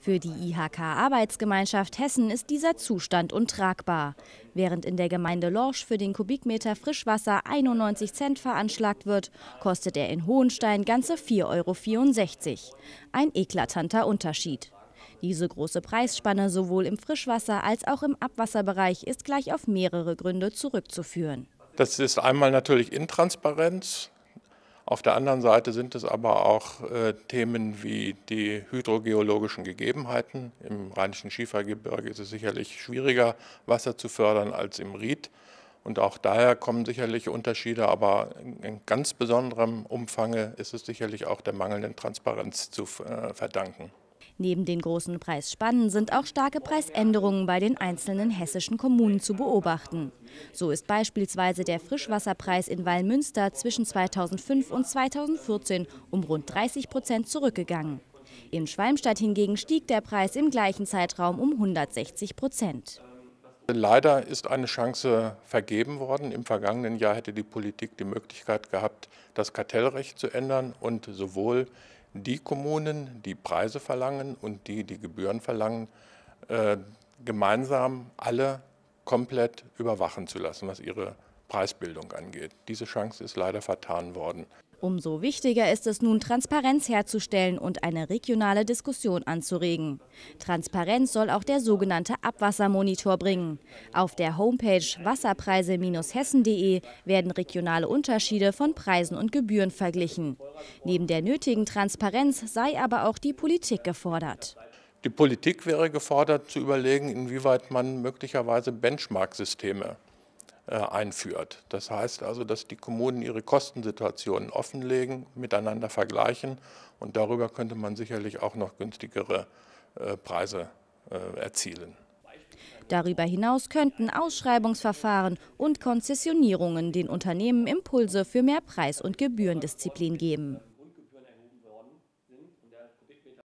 Für die IHK Arbeitsgemeinschaft Hessen ist dieser Zustand untragbar. Während in der Gemeinde Lorsch für den Kubikmeter Frischwasser 91 Cent veranschlagt wird, kostet er in Hohenstein ganze 4,64 Euro. Ein eklatanter Unterschied. Diese große Preisspanne sowohl im Frischwasser als auch im Abwasserbereich ist gleich auf mehrere Gründe zurückzuführen. Das ist einmal natürlich Intransparenz, auf der anderen Seite sind es aber auch äh, Themen wie die hydrogeologischen Gegebenheiten. Im rheinischen Schiefergebirge ist es sicherlich schwieriger, Wasser zu fördern als im Ried. Und auch daher kommen sicherlich Unterschiede, aber in ganz besonderem Umfang ist es sicherlich auch der mangelnden Transparenz zu äh, verdanken. Neben den großen Preisspannen sind auch starke Preisänderungen bei den einzelnen hessischen Kommunen zu beobachten. So ist beispielsweise der Frischwasserpreis in Wallmünster zwischen 2005 und 2014 um rund 30 Prozent zurückgegangen. In Schwalmstadt hingegen stieg der Preis im gleichen Zeitraum um 160 Prozent. Leider ist eine Chance vergeben worden. Im vergangenen Jahr hätte die Politik die Möglichkeit gehabt, das Kartellrecht zu ändern und sowohl die Kommunen, die Preise verlangen und die, die Gebühren verlangen, äh, gemeinsam alle komplett überwachen zu lassen, was ihre Preisbildung angeht. Diese Chance ist leider vertan worden. Umso wichtiger ist es nun, Transparenz herzustellen und eine regionale Diskussion anzuregen. Transparenz soll auch der sogenannte Abwassermonitor bringen. Auf der Homepage wasserpreise-hessen.de werden regionale Unterschiede von Preisen und Gebühren verglichen. Neben der nötigen Transparenz sei aber auch die Politik gefordert. Die Politik wäre gefordert zu überlegen, inwieweit man möglicherweise Benchmark-Systeme äh, einführt. Das heißt also, dass die Kommunen ihre Kostensituationen offenlegen, miteinander vergleichen und darüber könnte man sicherlich auch noch günstigere äh, Preise äh, erzielen. Darüber hinaus könnten Ausschreibungsverfahren und Konzessionierungen den Unternehmen Impulse für mehr Preis- und Gebührendisziplin geben.